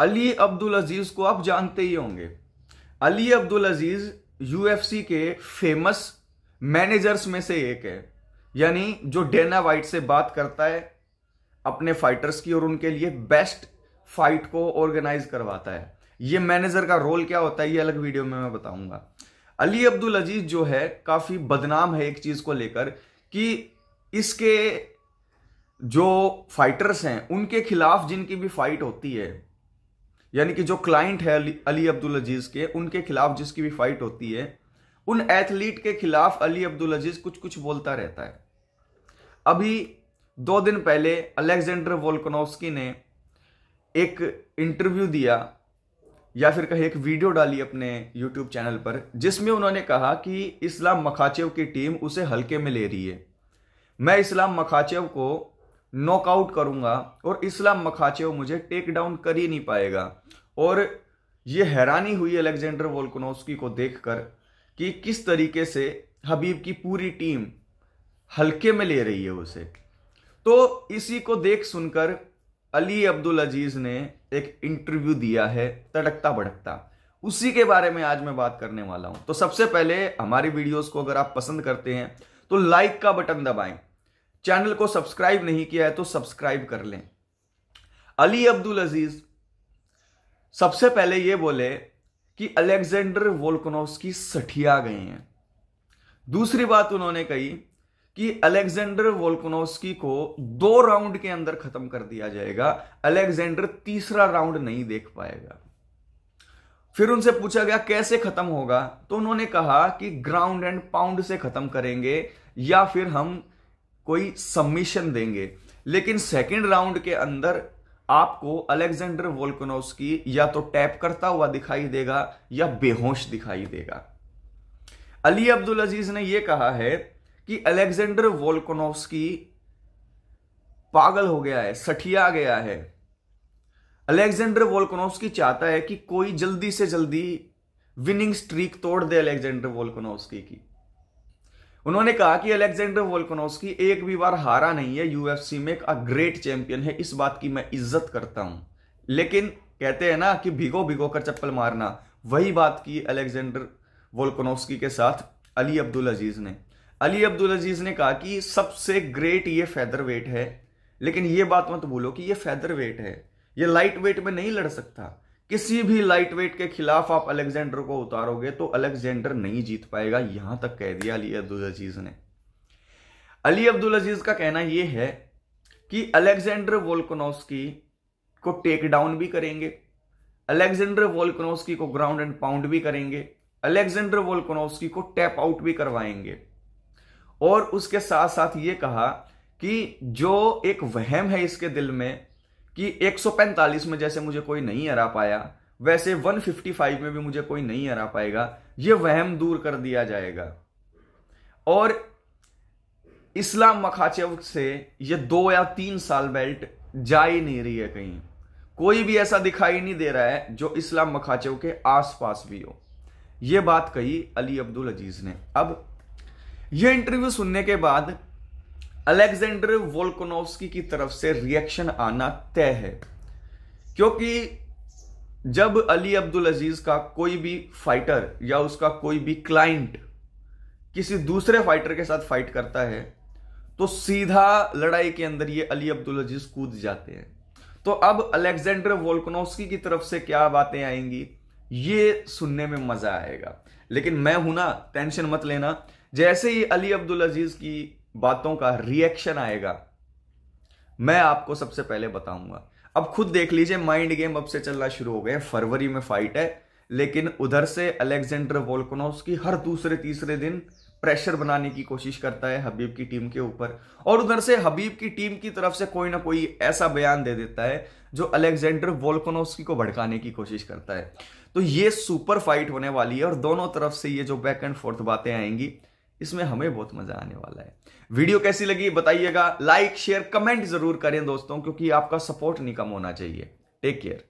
Ali Abdul अजीज को आप जानते ही होंगे अली अब्दुल अजीज यूएफसी के फेमस मैनेजर्स में से एक है यानी जो डेना वाइट से बात करता है अपने फाइटर्स की और उनके लिए बेस्ट फाइट को ऑर्गेनाइज करवाता है ये मैनेजर का रोल क्या होता है ये अलग वीडियो में मैं बताऊंगा अली अब्दुल अजीज जो है काफी बदनाम है एक चीज को लेकर कि इसके जो फाइटर्स हैं उनके खिलाफ जिनकी भी फाइट होती है यानी कि जो क्लाइंट है अली, अली अब्दुल अजीज के उनके खिलाफ जिसकी भी फाइट होती है उन एथलीट के खिलाफ अली अब्दुल अजीज कुछ कुछ बोलता रहता है अभी दो दिन पहले अलेक्जेंडर वोल्कनोवस्की ने एक इंटरव्यू दिया या फिर कहे एक वीडियो डाली अपने यूट्यूब चैनल पर जिसमें उन्होंने कहा कि इस्लाम मखाचेव की टीम उसे हल्के में ले रही है मैं इस्लाम मखाचेव को नॉकआउट करूंगा और इस्लाम मखाचेव मुझे टेक डाउन कर ही नहीं पाएगा और ये हैरानी हुई अलेक्जेंडर वोल्कनोस्की को देखकर कि किस तरीके से हबीब की पूरी टीम हल्के में ले रही है उसे तो इसी को देख सुनकर अली अब्दुल अजीज ने एक इंटरव्यू दिया है तड़कता भड़कता उसी के बारे में आज मैं बात करने वाला हूं तो सबसे पहले हमारी वीडियोस को अगर आप पसंद करते हैं तो लाइक का बटन दबाएं चैनल को सब्सक्राइब नहीं किया है तो सब्सक्राइब कर लें अली अब्दुल अजीज सबसे पहले यह बोले कि अलेक्जेंडर वोल्कनोव्स्की सठिया गए हैं दूसरी बात उन्होंने कही कि अलेक्जेंडर वोल्कनोव्स्की को दो राउंड के अंदर खत्म कर दिया जाएगा अलेक्जेंडर तीसरा राउंड नहीं देख पाएगा फिर उनसे पूछा गया कैसे खत्म होगा तो उन्होंने कहा कि ग्राउंड एंड पाउंड से खत्म करेंगे या फिर हम कोई सबमिशन देंगे लेकिन सेकेंड राउंड के अंदर आपको अलेक्जेंडर वोल्कनोस्की या तो टैप करता हुआ दिखाई देगा या बेहोश दिखाई देगा अली अब्दुल अजीज ने यह कहा है कि अलेक्जेंडर वोल्कोनोव्स्की पागल हो गया है सठिया गया है अलेक्जेंडर वोल्कोनोव्स्की चाहता है कि कोई जल्दी से जल्दी विनिंग स्ट्रीक तोड़ दे अलेक्जेंडर वोल्कोनोव्स्की की उन्होंने कहा कि अलेक्जेंडर वोल्कोनोस्की एक भी बार हारा नहीं है यूएफसी में एक ग्रेट चैंपियन है इस बात की मैं इज्जत करता हूं लेकिन कहते हैं ना कि भिगो भिगो कर चप्पल मारना वही बात की अलेक्जेंडर वोल्कोनोस्की के साथ अली अब्दुल अजीज ने अली अब्दुल अजीज ने कहा कि सबसे ग्रेट ये फैदर वेट है लेकिन ये बात मत भूलो कि ये फैदर वेट है ये लाइट वेट में नहीं लड़ सकता किसी भी लाइट वेट के खिलाफ आप अलेक्जेंडर को उतारोगे तो अलेक्जेंडर नहीं जीत पाएगा यहां तक कह दिया अली अब्दुल अजीज ने अली अब्दुल अजीज का कहना यह है कि अलेक्जेंडर वोल्कोनोस्की को टेक डाउन भी करेंगे अलेक्जेंडर वोल्कोनोस्की को ग्राउंड एंड पाउंड भी करेंगे अलेक्जेंडर वोल्कोनोस्की को टैप आउट भी करवाएंगे और उसके साथ साथ ये कहा कि जो एक वहम है इसके दिल में कि 145 में जैसे मुझे कोई नहीं हरा पाया वैसे 155 में भी मुझे कोई नहीं हरा पाएगा यह वहम दूर कर दिया जाएगा और इस्लाम मखाचेव से यह दो या तीन साल बेल्ट जा ही नहीं रही है कहीं कोई भी ऐसा दिखाई नहीं दे रहा है जो इस्लाम मखाचेव के आसपास भी हो यह बात कही अली अब्दुल अजीज ने अब यह इंटरव्यू सुनने के बाद अलेक्जेंडर वोल्कोनोवस्की की तरफ से रिएक्शन आना तय है क्योंकि जब अली अब्दुल अजीज का कोई भी फाइटर या उसका कोई भी क्लाइंट किसी दूसरे फाइटर के साथ फाइट करता है तो सीधा लड़ाई के अंदर ये अली अब्दुल अजीज कूद जाते हैं तो अब अलेक्जेंडर वोल्कोनोवस्की की तरफ से क्या बातें आएंगी ये सुनने में मजा आएगा लेकिन मैं हूं ना टेंशन मत लेना जैसे ही अली अब्दुल अजीज की बातों का रिएक्शन आएगा मैं आपको सबसे पहले बताऊंगा अब खुद देख लीजिए माइंड गेम अब से चलना शुरू हो गए फरवरी में फाइट है लेकिन उधर से अलेक्जेंडर की हर दूसरे तीसरे दिन प्रेशर बनाने की कोशिश करता है हबीब की टीम के ऊपर और उधर से हबीब की टीम की तरफ से कोई ना कोई ऐसा बयान दे देता है जो अलेक्जेंडर वोल्कोनोव्स्की को भड़काने की कोशिश करता है तो ये सुपर फाइट होने वाली है और दोनों तरफ से ये जो बैक एंड फोर्थ बातें आएंगी इसमें हमें बहुत मजा आने वाला है वीडियो कैसी लगी बताइएगा लाइक शेयर कमेंट जरूर करें दोस्तों क्योंकि आपका सपोर्ट नहीं कम होना चाहिए टेक केयर